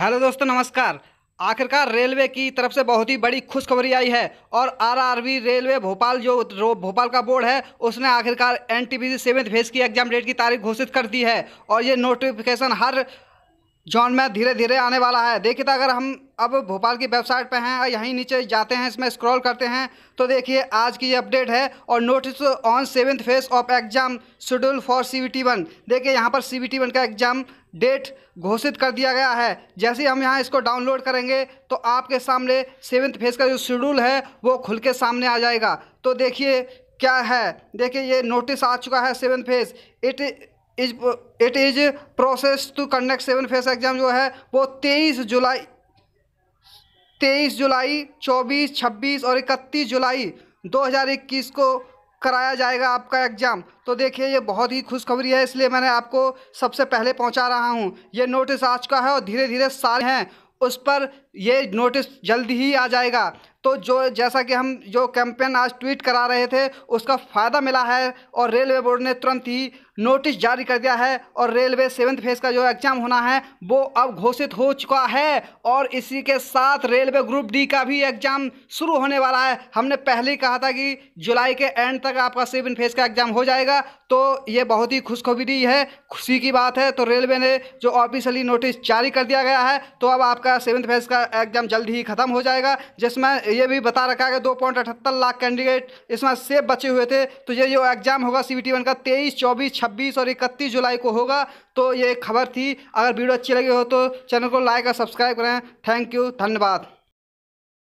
hello दोस्तों नमस्कार आखिरकार रेलवे की तरफ से बहुत ही बड़ी खुशखबरी आई है और आरआरबी रेलवे भोपाल जो भोपाल का बोर्ड है उसने आखिरकार N T P seventh phase की एग्जाम डेट की तारीख घोषित कर दी है और ये नोटिफिकेशन हर जॉन मैथ धीरे धीरे आने वाला है देखिए तो अगर हम अब भोपाल की वेबसाइट पर हैं और यहीं नीचे जाते हैं इसमें स्क्रॉल करते हैं तो देखिए आज की ये अपडेट है और notice on seventh phase of exam schedule for C T one देखिए यहाँ पर सी टी वन का एग्जाम डेट घोषित कर दिया गया है जैसे हम यहाँ इसको डाउनलोड करेंगे तो आपके सामने सेवन्थ फेज का जो शेड्यूल है वो खुल के सामने आ जाएगा तो देखिए क्या है देखिए ये नोटिस आ चुका है seven phase it is it is process to conduct seven phase exam जो है वो तेईस जुलाई तेईस जुलाई चौबीस छब्बीस और इकतीस जुलाई दो हज़ार इक्कीस को कराया जाएगा आपका एग्ज़ाम तो देखिए ये बहुत ही खुशखबरी है इसलिए मैंने आपको सबसे पहले पहुंचा रहा हूं ये नोटिस आज का है और धीरे धीरे सारे हैं उस पर ये नोटिस जल्द ही आ जाएगा तो जो जैसा कि हम जो कैंपेन आज ट्वीट करा रहे थे उसका फ़ायदा मिला है और रेलवे बोर्ड ने तुरंत ही नोटिस जारी कर दिया है और रेलवे सेवन्थ फेज़ का जो एग्ज़ाम होना है वो अब घोषित हो चुका है और इसी के साथ रेलवे ग्रुप डी का भी एग्ज़ाम शुरू होने वाला है हमने पहले ही कहा था कि जुलाई के एंड तक आपका सेवन फेज़ का एग्ज़ाम हो जाएगा तो ये बहुत ही खुशखबरी है खुशी की बात है तो रेलवे ने जो ऑफिशियली नोटिस जारी कर दिया गया है तो अब आपका सेवन्थ फेज़ का एग्ज़ाम जल्द ही ख़त्म हो जाएगा जिसमें ये भी बता रखा है कि दो पॉइंट अठहत्तर लाख कैंडिडेट इसमें सेफ बचे हुए थे तो ये जो एग्ज़ाम होगा सी वन का तेईस चौबीस छब्बीस और इकतीस जुलाई को होगा तो ये खबर थी अगर वीडियो अच्छी लगी हो तो चैनल को लाइक और सब्सक्राइब करें थैंक यू धन्यवाद